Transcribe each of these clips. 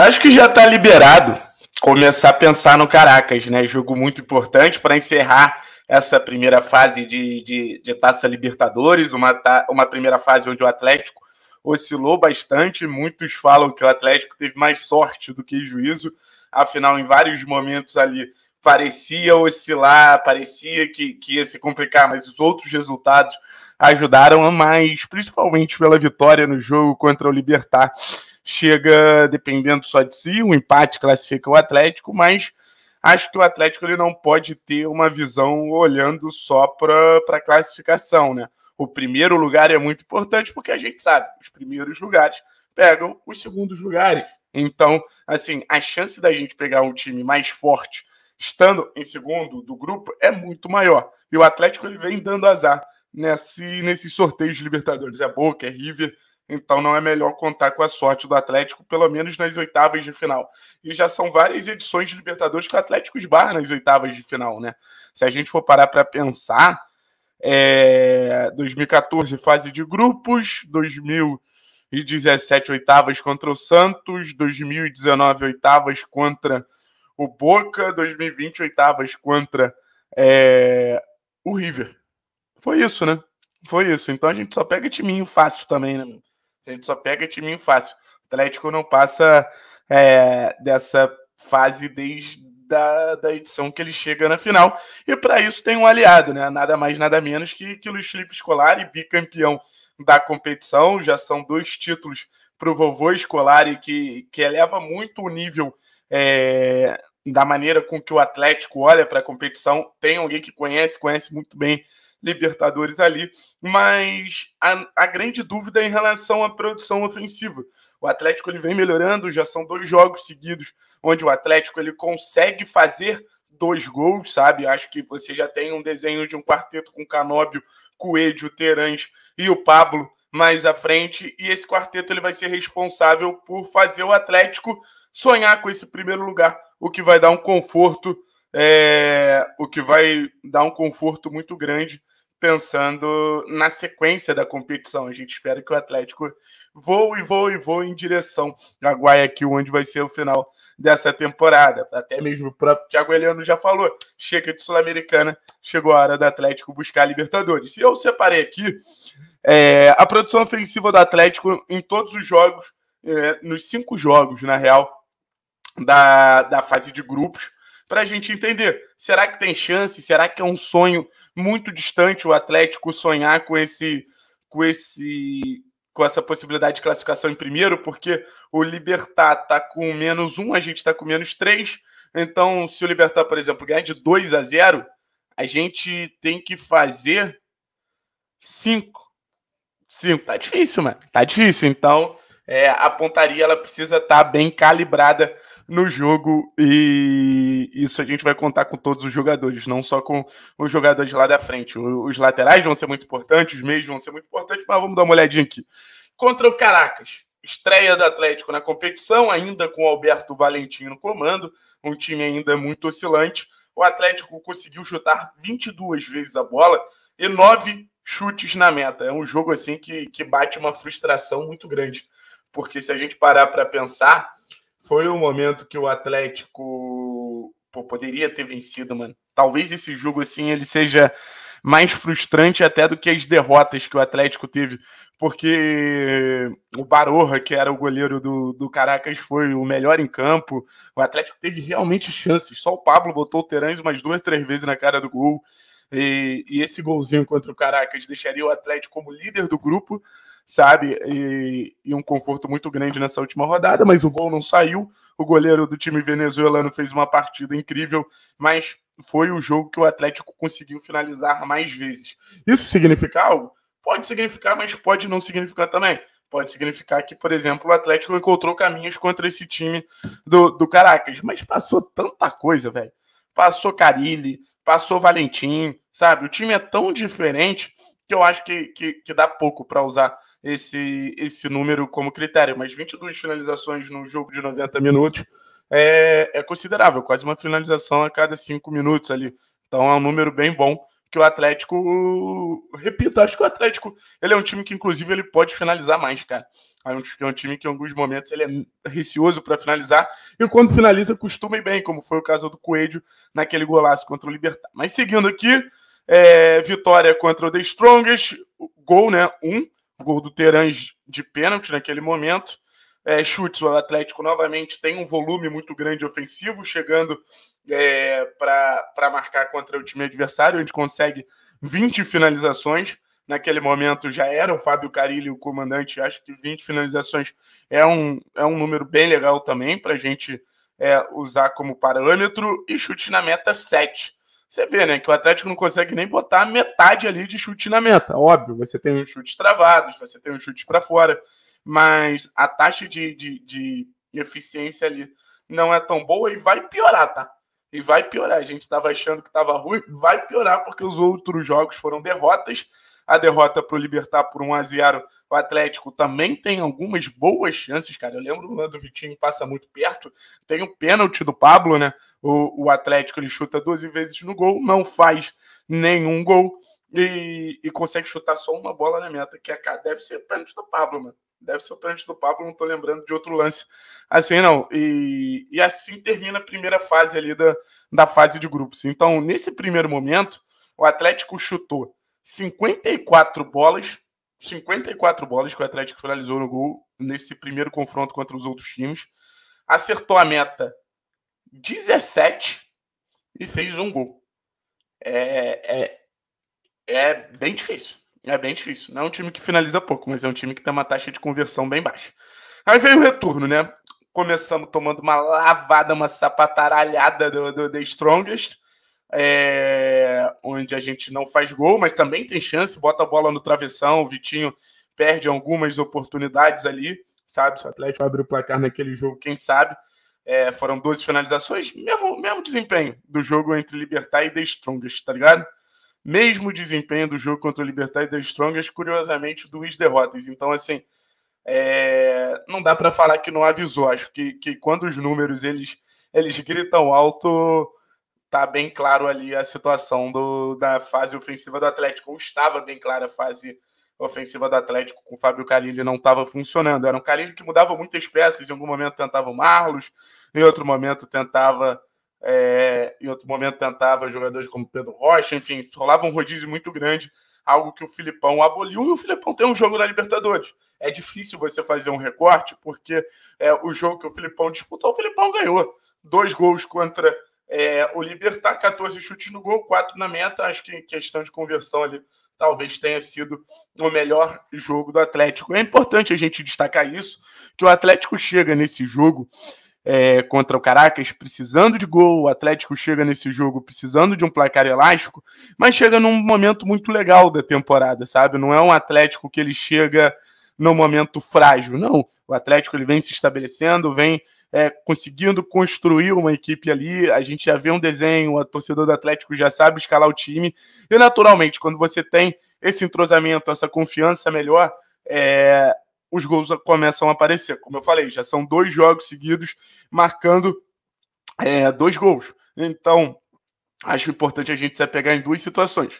Acho que já está liberado começar a pensar no Caracas, né? Jogo muito importante para encerrar essa primeira fase de, de, de Taça Libertadores, uma, uma primeira fase onde o Atlético oscilou bastante. Muitos falam que o Atlético teve mais sorte do que juízo, afinal, em vários momentos ali parecia oscilar, parecia que, que ia se complicar, mas os outros resultados ajudaram, mais principalmente pela vitória no jogo contra o Libertar chega dependendo só de si, o empate classifica o Atlético, mas acho que o Atlético ele não pode ter uma visão olhando só para a classificação, né? O primeiro lugar é muito importante porque a gente sabe, os primeiros lugares pegam os segundos lugares. Então, assim, a chance da gente pegar um time mais forte estando em segundo do grupo é muito maior. E o Atlético ele vem dando azar nesse, nesse sorteio de Libertadores. É Boca, é River, então não é melhor contar com a sorte do Atlético, pelo menos nas oitavas de final. E já são várias edições de Libertadores que o Atlético esbarra nas oitavas de final, né? Se a gente for parar para pensar, é... 2014 fase de grupos, 2017 oitavas contra o Santos, 2019 oitavas contra o Boca, 2020 oitavas contra é... o River. Foi isso, né? Foi isso. Então a gente só pega timinho fácil também, né? A gente só pega time fácil. O Atlético não passa é, dessa fase desde da, da edição que ele chega na final. E para isso tem um aliado, né? Nada mais, nada menos que, que Luiz Felipe Scolari, bicampeão da competição. Já são dois títulos para o vovô Scolari, que, que eleva muito o nível é, da maneira com que o Atlético olha para a competição. Tem alguém que conhece, conhece muito bem Libertadores ali, mas a, a grande dúvida é em relação à produção ofensiva. O Atlético ele vem melhorando, já são dois jogos seguidos onde o Atlético ele consegue fazer dois gols, sabe? Acho que você já tem um desenho de um quarteto com Canóbio, Coelho, Terãs e o Pablo mais à frente, e esse quarteto ele vai ser responsável por fazer o Atlético sonhar com esse primeiro lugar, o que vai dar um conforto é, o que vai dar um conforto muito grande pensando na sequência da competição. A gente espera que o Atlético voe, voe, voe em direção a Guayaquil, onde vai ser o final dessa temporada. Até mesmo o próprio Thiago Eliano já falou, chega de Sul-Americana, chegou a hora do Atlético buscar a Libertadores. E eu separei aqui é, a produção ofensiva do Atlético em todos os jogos, é, nos cinco jogos, na real, da, da fase de grupos, para a gente entender. Será que tem chance? Será que é um sonho muito distante o Atlético sonhar com esse com esse com essa possibilidade de classificação em primeiro? Porque o Libertar tá com menos um, a gente está com menos três. Então, se o Libertar, por exemplo, ganhar de 2 a 0, a gente tem que fazer 5. 5. Tá difícil, mano. Tá difícil. Então, é, a pontaria ela precisa estar tá bem calibrada no jogo e isso a gente vai contar com todos os jogadores, não só com os jogadores lá da frente. Os laterais vão ser muito importantes, os meios vão ser muito importantes, mas vamos dar uma olhadinha aqui. Contra o Caracas, estreia do Atlético na competição, ainda com Alberto Valentim no comando, um time ainda muito oscilante. O Atlético conseguiu chutar 22 vezes a bola e 9 chutes na meta. É um jogo assim que, que bate uma frustração muito grande, porque se a gente parar para pensar, foi um momento que o Atlético pô, poderia ter vencido, mano. Talvez esse jogo, assim, ele seja mais frustrante até do que as derrotas que o Atlético teve, porque o Baroja, que era o goleiro do, do Caracas, foi o melhor em campo. O Atlético teve realmente chances. Só o Pablo botou o Terãs umas duas, três vezes na cara do gol. E, e esse golzinho contra o Caracas deixaria o Atlético como líder do grupo sabe? E, e, um conforto muito grande nessa última rodada, mas o gol não saiu. O goleiro do time venezuelano fez uma partida incrível, mas foi o jogo que o Atlético conseguiu finalizar mais vezes. Isso significa algo? Pode significar, mas pode não significar também. Pode significar que, por exemplo, o Atlético encontrou caminhos contra esse time do, do Caracas. Mas passou tanta coisa, velho. Passou Carilli, passou Valentim, sabe? O time é tão diferente que eu acho que, que, que dá pouco para usar esse, esse número como critério, mas 22 finalizações num jogo de 90 minutos é, é considerável, quase uma finalização a cada 5 minutos ali. Então é um número bem bom que o Atlético, repito, acho que o Atlético, ele é um time que inclusive ele pode finalizar mais, cara. É um, é um time que em alguns momentos ele é receoso para finalizar e quando finaliza costuma ir bem, como foi o caso do Coelho naquele golaço contra o Libertar. Mas seguindo aqui, é, vitória contra o The Strongest, gol, né? Um gol do Terãs de pênalti naquele momento. É, chutes, o Atlético novamente tem um volume muito grande ofensivo, chegando é, para marcar contra o time adversário. A gente consegue 20 finalizações. Naquele momento já era o Fábio Carilli o comandante. Acho que 20 finalizações é um, é um número bem legal também para a gente é, usar como parâmetro. E chute na meta 7. Você vê, né, que o Atlético não consegue nem botar metade ali de chute na meta. Óbvio, você tem os chutes travados, você tem os chutes para fora, mas a taxa de, de, de eficiência ali não é tão boa e vai piorar, tá? E vai piorar. A gente estava achando que estava ruim, vai piorar porque os outros jogos foram derrotas a derrota para o Libertar por 1 a 0 o Atlético também tem algumas boas chances, cara. Eu lembro o do Vitinho passa muito perto. Tem o um pênalti do Pablo, né? O, o Atlético ele chuta 12 vezes no gol, não faz nenhum gol e, e consegue chutar só uma bola na meta, que é, cara, deve ser pênalti do Pablo, mano. Deve ser o pênalti do Pablo, não tô lembrando de outro lance assim, não. E, e assim termina a primeira fase ali da, da fase de grupos. Então, nesse primeiro momento, o Atlético chutou 54 bolas, 54 bolas que o Atlético finalizou no gol nesse primeiro confronto contra os outros times. Acertou a meta 17 e fez um gol. É, é, é bem difícil. É bem difícil. Não é um time que finaliza pouco, mas é um time que tem uma taxa de conversão bem baixa. Aí veio o retorno, né? Começamos tomando uma lavada, uma sapataralhada do, do The Strongest é, onde a gente não faz gol, mas também tem chance, bota a bola no travessão, o Vitinho perde algumas oportunidades ali, sabe? Se o Atlético abre o placar naquele jogo, quem sabe? É, foram 12 finalizações, mesmo, mesmo desempenho do jogo entre Libertar e The Strongest, tá ligado? Mesmo desempenho do jogo contra o Libertar e The Strongest, curiosamente, duas derrotas. Então, assim, é, não dá para falar que não avisou. Acho que, que quando os números eles, eles gritam alto, tá bem claro ali a situação do, da fase ofensiva do Atlético, ou estava bem clara a fase ofensiva do Atlético com o Fábio Carilho não estava funcionando. Era um Carilho que mudava muitas peças, em algum momento tentava o Marlos, em outro momento tentava é, em outro momento tentava jogadores como Pedro Rocha, enfim, rolava um rodízio muito grande, algo que o Filipão aboliu, e o Filipão tem um jogo na Libertadores. É difícil você fazer um recorte, porque é, o jogo que o Filipão disputou, o Filipão ganhou. Dois gols contra é, o Libertar, tá 14 chutes no gol, 4 na meta. Acho que em questão de conversão ali, talvez tenha sido o melhor jogo do Atlético. É importante a gente destacar isso, que o Atlético chega nesse jogo é, contra o Caracas precisando de gol, o Atlético chega nesse jogo precisando de um placar elástico, mas chega num momento muito legal da temporada, sabe? Não é um Atlético que ele chega num momento frágil, não. O Atlético ele vem se estabelecendo, vem é, conseguindo construir uma equipe ali. A gente já vê um desenho, a torcedor do Atlético já sabe escalar o time. E naturalmente, quando você tem esse entrosamento, essa confiança melhor, é, os gols começam a aparecer. Como eu falei, já são dois jogos seguidos marcando é, dois gols. Então, acho importante a gente se apegar em duas situações.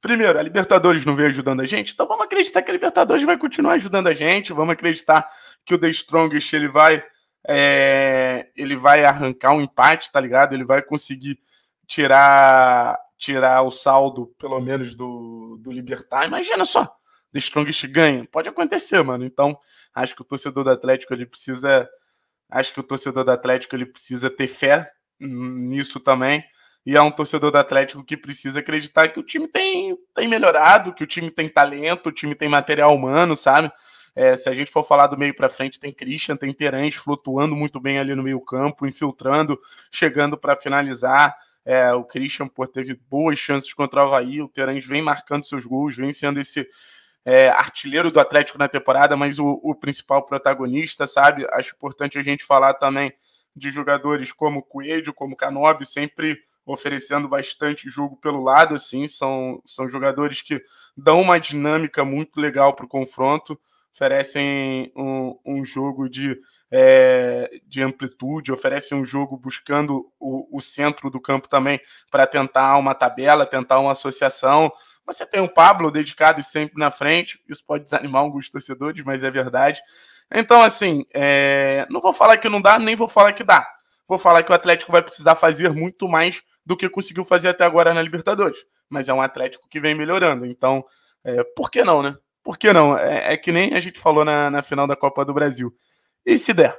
Primeiro, a Libertadores não vem ajudando a gente, então vamos acreditar que a Libertadores vai continuar ajudando a gente, vamos acreditar que o The Strongest ele vai é, ele vai arrancar um empate, tá ligado? Ele vai conseguir tirar tirar o saldo, pelo menos, do, do Libertar. Imagina só, The Strongest ganha. Pode acontecer, mano. Então, acho que o torcedor do Atlético ele precisa. Acho que o torcedor do Atlético ele precisa ter fé nisso também. E é um torcedor do Atlético que precisa acreditar que o time tem, tem melhorado, que o time tem talento, o time tem material humano, sabe? É, se a gente for falar do meio para frente, tem Christian, tem Terence flutuando muito bem ali no meio campo, infiltrando, chegando para finalizar. É, o Christian por teve boas chances contra o Havaí, o Terence vem marcando seus gols, vem sendo esse é, artilheiro do Atlético na temporada, mas o, o, principal protagonista, sabe? Acho importante a gente falar também de jogadores como Coelho, como Canobi, sempre oferecendo bastante jogo pelo lado, assim, são, são jogadores que dão uma dinâmica muito legal para o confronto oferecem um, um jogo de, é, de amplitude, oferecem um jogo buscando o, o centro do campo também para tentar uma tabela, tentar uma associação. Você tem o Pablo dedicado sempre na frente, isso pode desanimar alguns torcedores, mas é verdade. Então, assim, é, não vou falar que não dá, nem vou falar que dá. Vou falar que o Atlético vai precisar fazer muito mais do que conseguiu fazer até agora na Libertadores. Mas é um Atlético que vem melhorando, então, é, por que não, né? Por que não? É, é que nem a gente falou na, na final da Copa do Brasil. E se der?